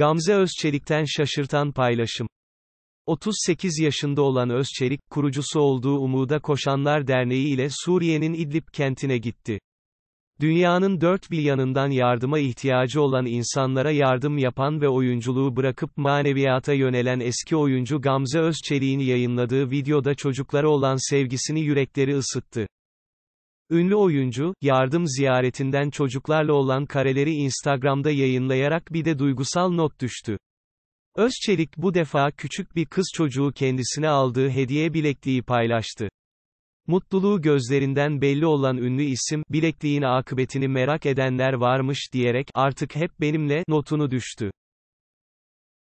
Gamze Özçelik'ten şaşırtan paylaşım. 38 yaşında olan Özçelik, kurucusu olduğu Umuda Koşanlar Derneği ile Suriye'nin İdlib kentine gitti. Dünyanın dört bir yanından yardıma ihtiyacı olan insanlara yardım yapan ve oyunculuğu bırakıp maneviyata yönelen eski oyuncu Gamze Özçelik'in yayınladığı videoda çocuklara olan sevgisini yürekleri ısıttı. Ünlü oyuncu, yardım ziyaretinden çocuklarla olan kareleri Instagram'da yayınlayarak bir de duygusal not düştü. Özçelik bu defa küçük bir kız çocuğu kendisine aldığı hediye bilekliği paylaştı. Mutluluğu gözlerinden belli olan ünlü isim, bilekliğin akıbetini merak edenler varmış diyerek, artık hep benimle, notunu düştü.